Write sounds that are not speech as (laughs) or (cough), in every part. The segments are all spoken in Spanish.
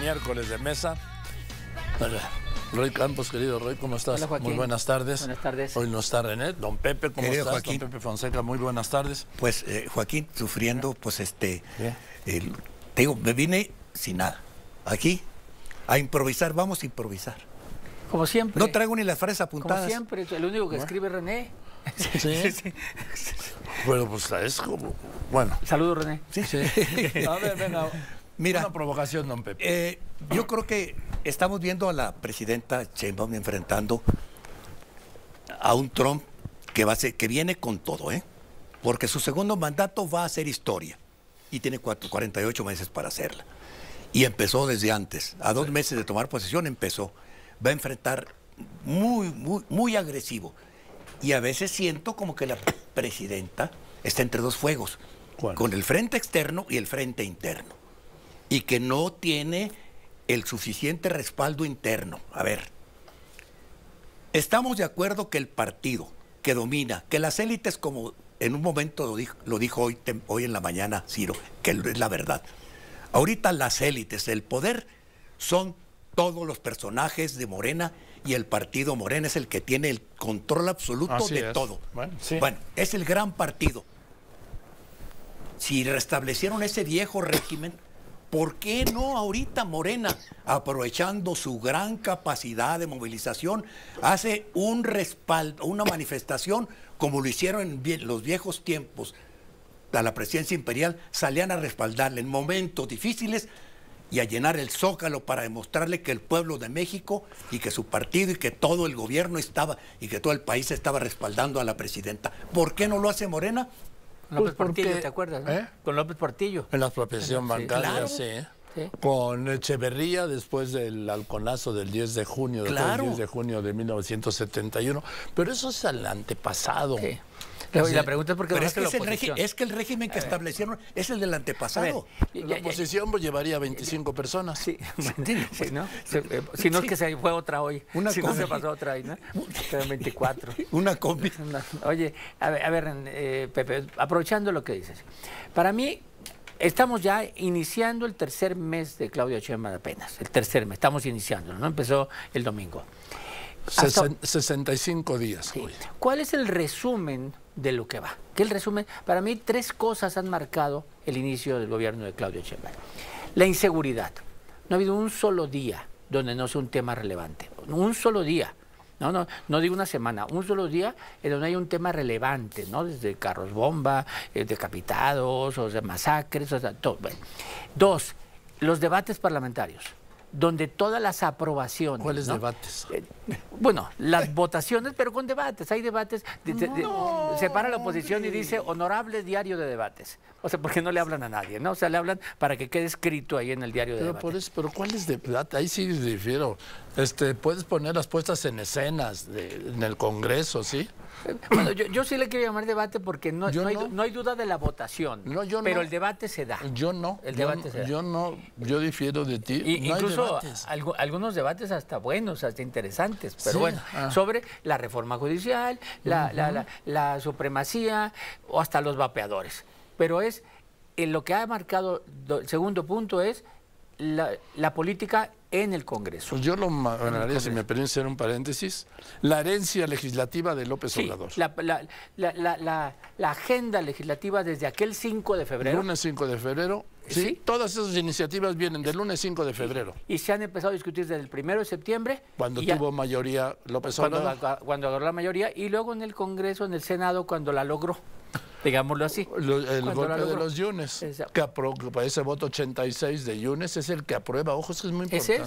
miércoles de mesa. Roy Campos, querido Roy, ¿cómo estás? muy buenas tardes. Hoy no está René. Don Pepe, ¿cómo estás? Don Pepe Fonseca, muy buenas tardes. Pues, eh, Joaquín, sufriendo, pues, este... te digo, me vine sin nada. Aquí, a improvisar, vamos a improvisar. Como siempre. No traigo ni las frases apuntadas. Como siempre, el único que escribe René. (laughs) Sí. sí, Bueno, pues es como. Bueno. saludo René. Sí, sí. (laughs) A ver, venga. Mira, una provocación, don Pepe. Eh, yo creo que estamos viendo a la presidenta Sheinbaum enfrentando a un Trump que, va a que viene con todo, ¿eh? porque su segundo mandato va a ser historia y tiene 48 meses para hacerla. Y empezó desde antes, a dos meses de tomar posesión empezó, va a enfrentar muy, muy, muy agresivo. Y a veces siento como que la presidenta está entre dos fuegos, con el frente externo y el frente interno y que no tiene el suficiente respaldo interno. A ver, estamos de acuerdo que el partido que domina, que las élites, como en un momento lo dijo, hoy, hoy en la mañana Ciro, que es la verdad, ahorita las élites, el poder, son todos los personajes de Morena y el partido Morena es el que tiene el control absoluto de todo. bueno, es el gran partido. Si restablecieron ese viejo régimen, ¿Por qué no ahorita Morena, aprovechando su gran capacidad de movilización, hace un respaldo, una manifestación como lo hicieron en los viejos tiempos? A la presidencia imperial salían a respaldarle en momentos difíciles y a llenar el zócalo para demostrarle que el pueblo de México y que su partido y que todo el gobierno estaba y que todo el país estaba respaldando a la presidenta. ¿Por qué no lo hace Morena? López pues Portillo, ¿te acuerdas? ¿Eh? Con López Portillo. En la expropiación bancaria, sí. con Echeverría después del halconazo del 10 de junio, del 10 de junio de 1971. Pero eso es al antepasado la pregunta es porque es, que el régimen, que el régimen que establecieron es el del antepasado. la oposición pues, llevaría 25 personas. Sí, (laughs) sí ¿no? Pues. Eh, si, no es que se fue otra hoy. Una si pasó otra hoy, ¿no? 24. (laughs) Una combi. Oye, a ver, eh, Pepe, aprovechando lo que dices. Para mí, Estamos ya iniciando el tercer mes de Claudio Sheinbaum apenas, el tercer mes, estamos iniciando, ¿no? Empezó el domingo. 65 días. ¿Cuál es el resumen de lo que va. Que el resumen, para mí tres cosas han marcado el inicio del gobierno de Claudio Sheinbaum. La inseguridad. No ha habido un solo día donde no sea un tema relevante. Un solo día. No, no, no digo una semana, un solo día en donde hay un tema relevante, ¿no? Desde carros bomba, eh, decapitados, o sea, masacres, o sea, todo. Dos, los debates parlamentarios donde todas las aprobaciones. ¿Cuáles debates? Eh, bueno, las votaciones, pero con debates. Hay debates. separa la oposición y dice honorable diario de debates. O sea, porque no le hablan a nadie, ¿no? O sea, le hablan para que quede escrito ahí en el diario de pero debates. Por eso, pero ¿cuáles debates? Ah, ahí sí difiero. Este, puedes poner las puestas en escenas en el Congreso, ¿sí? Bueno, yo, sí le quiero llamar debate porque no, no, hay, duda de la votación. pero el debate se da. Yo no. yo, no, yo difiero de ti. incluso algunos debates hasta buenos, hasta interesantes, pero bueno, ah. sobre la reforma judicial, la, supremacía o hasta los vapeadores. Pero es, en eh, lo que ha marcado, el segundo punto es la, la política en el Congreso. Pues yo lo haría si me permiten un paréntesis, la herencia legislativa de López Obrador. La, la, agenda legislativa desde aquel 5 de febrero. Lunes 5 de febrero. ¿sí? Todas esas iniciativas vienen del lunes 5 de febrero. Y, se han empezado a discutir desde el 1 de septiembre. Cuando tuvo mayoría López Obrador. Cuando, cuando agarró la mayoría y luego en el Congreso, en el Senado, cuando la logró digámoslo así. el golpe de los Yunes, que, apro, pues ese voto 86 de Yunes es el que aprueba, ojo, es es muy importante.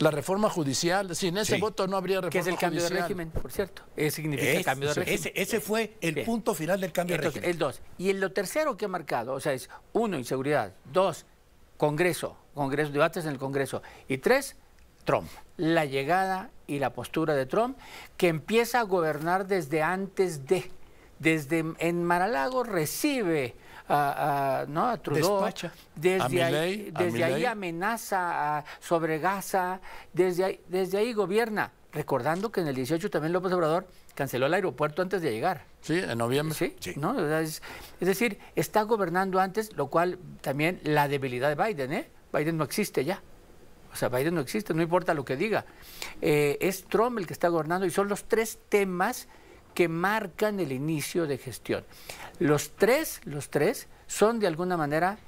La reforma judicial, sin ese voto no habría reforma judicial. Que es el cambio de régimen, por cierto. Ese significa cambio de Ese, fue el punto final del cambio de régimen. El dos. Y lo tercero que ha marcado, o sea, es uno, inseguridad. Dos, Congreso, Congreso, debates en el Congreso. Y tres, Trump. La llegada y la postura de Trump, que empieza a gobernar desde antes de, desde en Maralago recibe a, Trudeau, desde, ahí, desde ahí amenaza sobre Gaza, desde ahí, desde ahí gobierna. Recordando que en el 18 también López Obrador canceló el aeropuerto antes de llegar. Sí, en noviembre. Es, decir, está gobernando antes, lo cual también la debilidad de Biden, ¿eh? Biden no existe ya. O sea, Biden no existe, no importa lo que diga. Eh, es Trump el que está gobernando y son los tres temas que marcan el inicio de gestión. Los tres, los tres, son de alguna manera,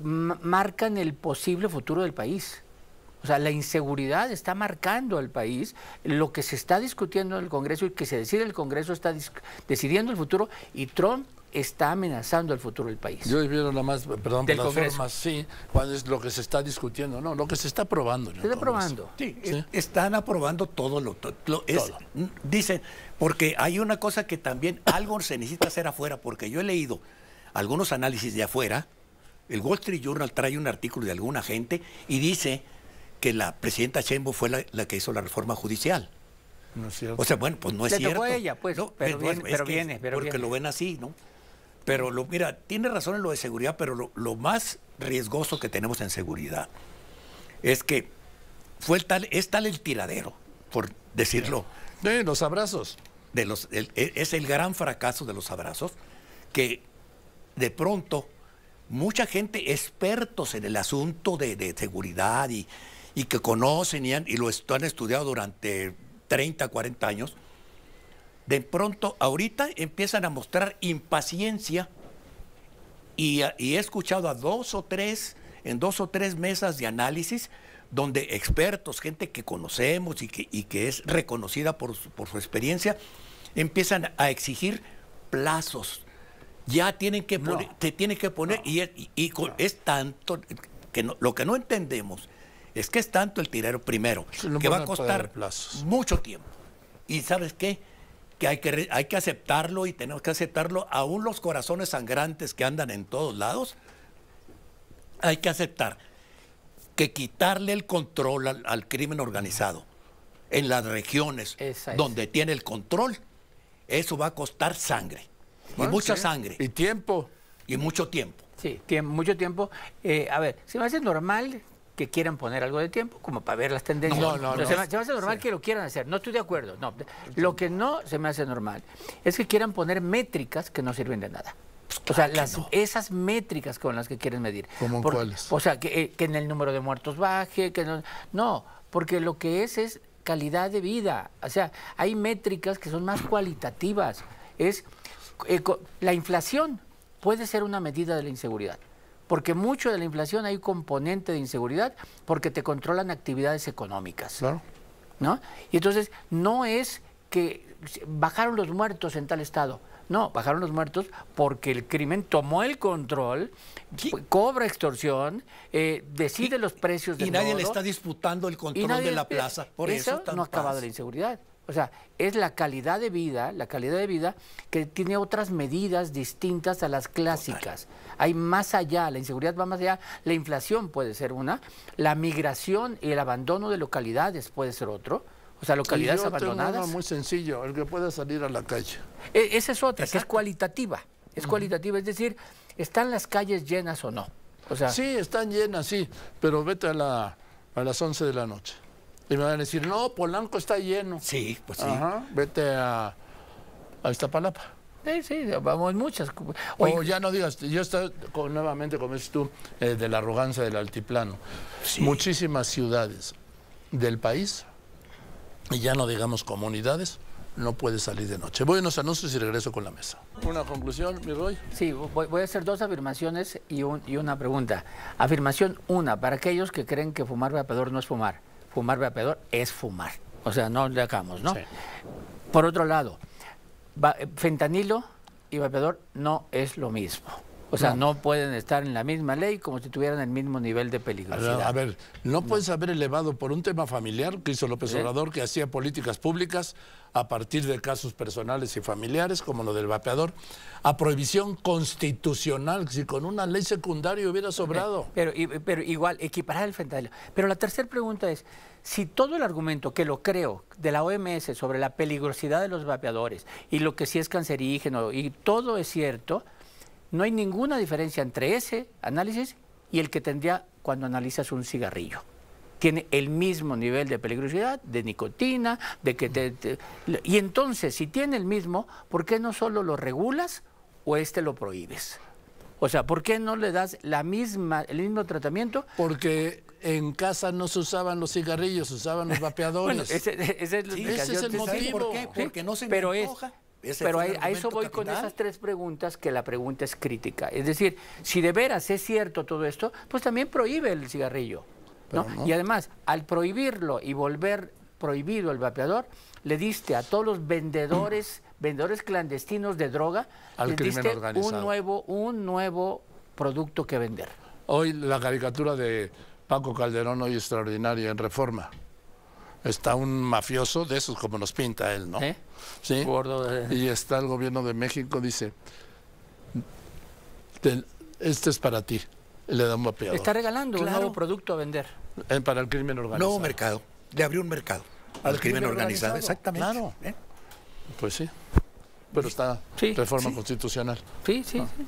marcan el posible futuro del país. O sea, la inseguridad está marcando al país, lo que se está discutiendo en el Congreso y que se decide el Congreso está decidiendo el futuro y Trump está amenazando el futuro del país. Yo difiero nada más, perdón, del sí, es lo que se está discutiendo, no, lo que se está aprobando. Se está aprobando. Sí, eh, están aprobando todo lo... Dicen, porque hay una cosa que también algo se necesita hacer afuera, porque yo he leído algunos análisis de afuera, el Wall Street Journal trae un artículo de alguna gente y dice que la presidenta Chembo fue la, que hizo la reforma judicial. No es cierto. O sea, bueno, pues no es cierto. ella, pues, pero, viene, pero viene, porque lo ven así, ¿no? Pero lo, mira, tiene razón en lo de seguridad, pero lo, más riesgoso que tenemos en seguridad es que fue tal, es tal el tiradero, por decirlo. De los abrazos. De los, e, es el gran fracaso de los abrazos, que de pronto mucha gente expertos en el asunto de, seguridad y, y, que conocen y lo han estudiado durante 30, 40 años, de pronto ahorita empiezan a mostrar impaciencia ah, y, he escuchado a dos o tres, en dos o tres mesas de análisis donde expertos, gente que conocemos y que, es reconocida por su, experiencia, empiezan a exigir plazos. Ya tienen que poner, te tienen que poner, y, es, es tanto, que lo que no entendemos es que es tanto el tirero primero, que va a costar mucho tiempo. ¿Y sabes qué? que hay, que hay que aceptarlo y tenemos que aceptarlo, aún los corazones sangrantes que andan en todos lados, hay que aceptar que quitarle el control al, crimen organizado en las regiones donde tiene el control, eso va a costar sangre, y mucha sangre. Y tiempo. Y mucho tiempo. Sí, tiempo, mucho tiempo. Eh, a ver, se a hace normal que quieran poner algo de tiempo como para ver las tendencias. No, no, no. Se, me, hace normal que lo quieran hacer. No estoy de acuerdo. No. Lo que no se me hace normal es que quieran poner métricas que no sirven de nada. o sea, ah, las, esas métricas con las que quieren medir. ¿Cómo cuáles? O sea, eh, que, en el número de muertos baje, que no. No, porque lo que es es calidad de vida. O sea, hay métricas que son más cualitativas. Es eh, la inflación puede ser una medida de la inseguridad porque mucho de la inflación hay componente de inseguridad porque te controlan actividades económicas. ¿No? Y entonces no es que bajaron los muertos en tal estado. No, bajaron los muertos porque el crimen tomó el control, cobra extorsión, eh, decide los precios de plaza. Y nadie le está disputando el control de la plaza. Por eso, no ha acabado la inseguridad. O sea, es la calidad de vida, la calidad de vida que tiene otras medidas distintas a las clásicas. Hay más allá, la inseguridad va más allá, la inflación puede ser una, la migración y el abandono de localidades puede ser otro. O sea, localidades abandonadas. abandonadas. Tengo muy sencillo, el que pueda salir a la calle. E, esa es otra, es cualitativa. Es cualitativa, es decir, ¿están las calles llenas o no? O sea, sí, están llenas, sí, pero vete a, la, a las 11 de la noche. Y me van a decir, no, Polanco está lleno. Sí, pues sí. vete a, a Iztapalapa. Sí, sí, vamos muchas. o ya no digas, yo estoy nuevamente, como dices tú, eh, de la arrogancia del altiplano. Muchísimas ciudades del país, y ya no digamos comunidades, no puede salir de noche. Voy a unos anuncios y regreso con la mesa. ¿Una conclusión, mi Roy? Sí, voy, a hacer dos afirmaciones y, un, y una pregunta. Afirmación una, para aquellos que creen que fumar vapador no es fumar fumar vapeador es fumar. O sea, no le hagamos, ¿no? Por otro lado, fentanilo y vapeador no es lo mismo. O sea, no. pueden estar en la misma ley como si tuvieran el mismo nivel de peligrosidad. A ver, no, puedes haber elevado por un tema familiar que hizo López Obrador, que hacía políticas públicas a partir de casos personales y familiares, como lo del vapeador, a prohibición constitucional, si con una ley secundaria hubiera eh, sobrado. Pero, pero igual, equiparar el fentanilo. Pero la tercera pregunta es, si todo el argumento, que lo creo, de la OMS sobre la peligrosidad de los vapeadores y lo que sí es cancerígeno y todo es cierto, no hay ninguna diferencia entre ese análisis y el que tendría cuando analizas un cigarrillo. Tiene el mismo nivel de peligrosidad, de nicotina, de que te, Y entonces, si tiene el mismo, ¿por qué no solo lo regulas o este lo prohíbes? O sea, ¿por qué no le das la misma, el mismo tratamiento? Porque en casa no se usaban los cigarrillos, se usaban los (laughs) vapeadores. ese, es, el motivo. ¿Por qué? Porque no se Pero es, pero a, eso voy con esas tres preguntas, que la pregunta es crítica. Es decir, si de veras es cierto todo esto, pues también prohíbe el cigarrillo. Y además, al prohibirlo y volver prohibido el vapeador, le diste a todos los vendedores, (clears throat) vendedores clandestinos de droga, un nuevo, un nuevo producto que vender. Hoy la caricatura de Paco Calderón hoy extraordinaria en Reforma está un mafioso de esos como nos pinta él, ¿no? ¿Eh? Sí. Y está el gobierno de México, dice, este es para ti. le da un mapeador. Está regalando un nuevo producto a vender. Eh, para el crimen organizado. Nuevo mercado. Le abrió un mercado. Al, crimen, organizado. Exactamente. Claro. ¿eh? Pues sí. Pero está reforma constitucional. Sí, sí, ah. sí,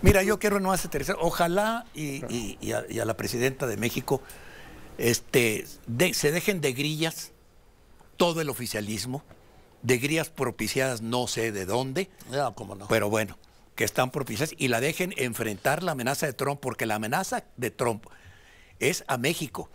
Mira, yo quiero no hacer Ojalá y a la presidenta de México este, se dejen de grillas todo el oficialismo, de grillas propiciadas no sé de dónde, pero bueno, que están propiciadas y la dejen enfrentar la amenaza de Trump, porque la amenaza de Trump es a México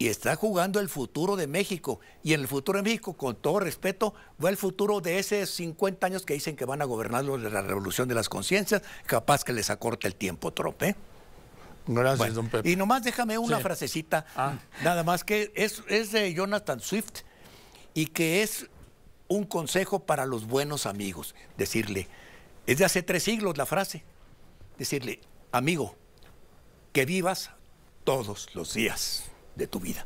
y está jugando el futuro de México. Y en el futuro de México, con todo respeto, va el futuro de esos 50 años que dicen que van a gobernar de la revolución de las conciencias, capaz que les acorte el tiempo, Trump. ¿eh? Gracias, don Pepe. Y nomás déjame una frasecita, ah. nada más que es, es de Jonathan Swift y que es un consejo para los buenos amigos. Decirle, es de hace tres siglos la frase, decirle, amigo, que vivas todos los días de tu vida.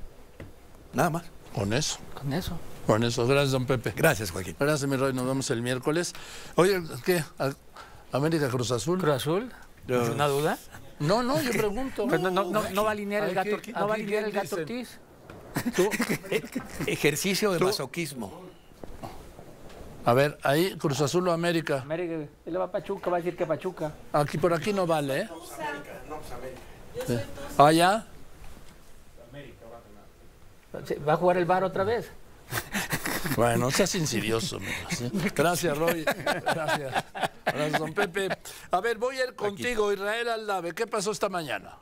Nada más. Con eso. Con eso. Con eso. Gracias, don Pepe. Gracias, Joaquín. Gracias, mi rey. Nos vemos el miércoles. Oye, ¿qué? ¿América Cruz Azul? Cruz Azul. una duda? No, no, yo pregunto. Pues no, no, no, va a alinear el gato, no va a alinear el gato Ortiz. (laughs) Ejercicio de masoquismo. A ver, ahí Cruz Azul o América. América, él va a Pachuca, va a decir que Pachuca. Aquí por aquí no vale, ¿eh? Pues no, pues América. América va a ¿Va a jugar el bar otra vez? Bueno, seas insidioso. Gracias, Roy. Gracias. Gracias, don Pepe. A ver, voy a ir contigo, Israel Aldave. ¿Qué pasó esta mañana?